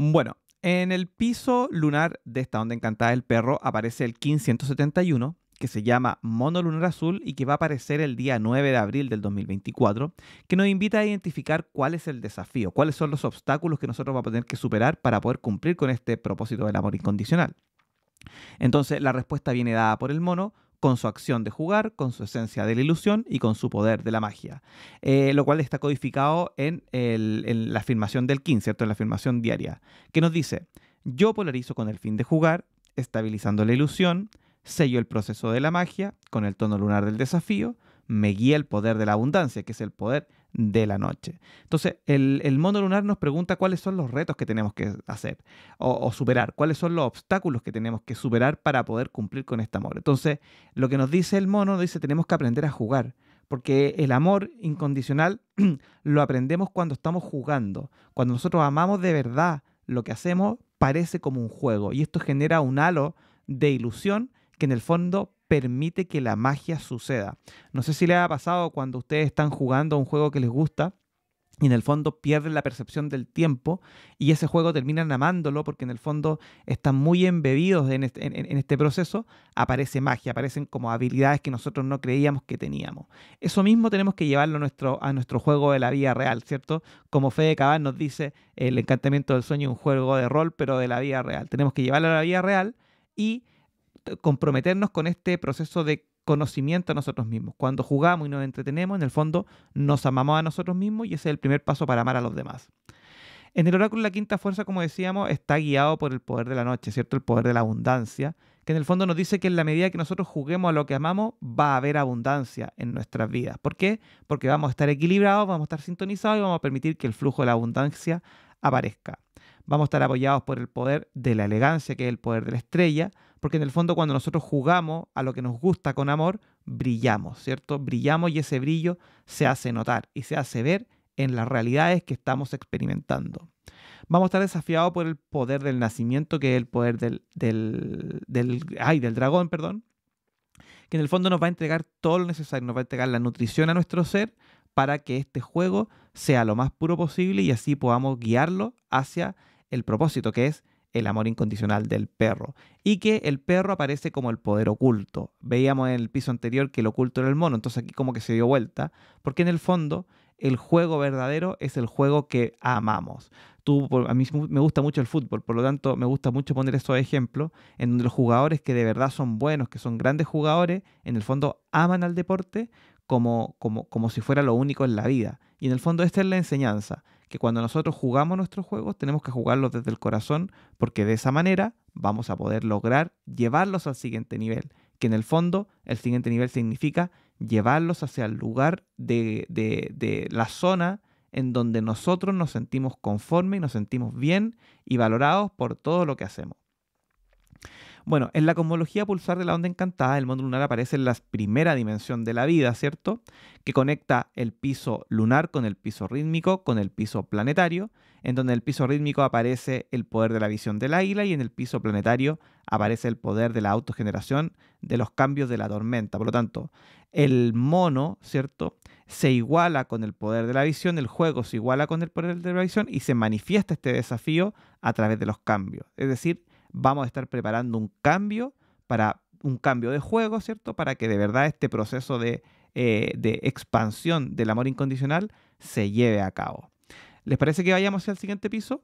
Bueno, en el piso lunar de esta onda encantada del perro aparece el 1571, que se llama Mono Lunar Azul y que va a aparecer el día 9 de abril del 2024, que nos invita a identificar cuál es el desafío, cuáles son los obstáculos que nosotros vamos a tener que superar para poder cumplir con este propósito del amor incondicional. Entonces, la respuesta viene dada por el mono con su acción de jugar, con su esencia de la ilusión y con su poder de la magia. Eh, lo cual está codificado en, en la afirmación del King, ¿cierto? En la afirmación diaria, que nos dice, yo polarizo con el fin de jugar, estabilizando la ilusión, sello el proceso de la magia con el tono lunar del desafío, me guía el poder de la abundancia, que es el poder de la noche. Entonces, el, mono lunar nos pregunta cuáles son los retos que tenemos que hacer o, superar, cuáles son los obstáculos que tenemos que superar para poder cumplir con este amor. Entonces, lo que nos dice el mono, nos dice, tenemos que aprender a jugar, porque el amor incondicional lo aprendemos cuando estamos jugando, cuando nosotros amamos de verdad lo que hacemos parece como un juego y esto genera un halo de ilusión que en el fondo permite que la magia suceda. No sé si les ha pasado cuando ustedes están jugando a un juego que les gusta y en el fondo pierden la percepción del tiempo y ese juego terminan amándolo porque en el fondo están muy embebidos este, en este, proceso, aparece magia, aparecen como habilidades que nosotros no creíamos que teníamos. Eso mismo tenemos que llevarlo a nuestro, a nuestro juego de la vida real, ¿cierto? Como Fede Cabal nos dice, el encantamiento del sueño es un juego de rol, pero de la vida real. Tenemos que llevarlo a la vida real y comprometernos con este proceso de conocimiento a nosotros mismos. Cuando jugamos y nos entretenemos, en el fondo nos amamos a nosotros mismos y ese es el primer paso para amar a los demás. En el oráculo la quinta fuerza, como decíamos, está guiado por el poder de la noche, ¿cierto? El poder de la abundancia, que en el fondo nos dice que en la medida que nosotros juguemos a lo que amamos, va a haber abundancia en nuestras vidas. ¿Por qué? Porque vamos a estar equilibrados, vamos a estar sintonizados y vamos a permitir que el flujo de la abundancia aparezca vamos a estar apoyados por el poder de la elegancia, que es el poder de la estrella, porque en el fondo cuando nosotros jugamos a lo que nos gusta con amor, brillamos, ¿cierto? Brillamos y ese brillo se hace notar y se hace ver en las realidades que estamos experimentando. Vamos a estar desafiados por el poder del nacimiento, que es el poder del, del, ay, del dragón, perdón, que en el fondo nos va a entregar todo lo necesario, nos va a entregar la nutrición a nuestro ser para que este juego sea lo más puro posible y así podamos guiarlo hacia el propósito, que es el amor incondicional del perro. Y que el perro aparece como el poder oculto. Veíamos en el piso anterior que el oculto era el mono, entonces aquí como que se dio vuelta, porque en el fondo el juego verdadero es el juego que amamos. Tú, a mí me gusta mucho el fútbol, por lo tanto me gusta mucho poner de ejemplo, en donde los jugadores que de verdad son buenos, que son grandes jugadores, en el fondo aman al deporte como, como, como si fuera lo único en la vida. Y en el fondo esta es la enseñanza que cuando nosotros jugamos nuestros juegos tenemos que jugarlos desde el corazón porque de esa manera vamos a poder lograr llevarlos al siguiente nivel, que en el fondo el siguiente nivel significa llevarlos hacia el lugar de, de, la zona en donde nosotros nos sentimos conformes y nos sentimos bien y valorados por todo lo que hacemos. Bueno, en la cosmología pulsar de la onda encantada, el mundo lunar aparece en la primera dimensión de la vida, ¿cierto? Que conecta el piso lunar con el piso rítmico, con el piso planetario, en donde en el piso rítmico aparece el poder de la visión del águila y en el piso planetario aparece el poder de la autogeneración de los cambios de la tormenta. Por lo tanto, el mono, ¿cierto? Se iguala con el poder de la visión, el juego se iguala con el poder de la visión y se manifiesta este desafío a través de los cambios. Es decir, vamos a estar preparando un cambio para un cambio de juego, ¿cierto? Para que de verdad este proceso de, eh, de expansión del amor incondicional se lleve a cabo. ¿Les parece que vayamos al siguiente piso?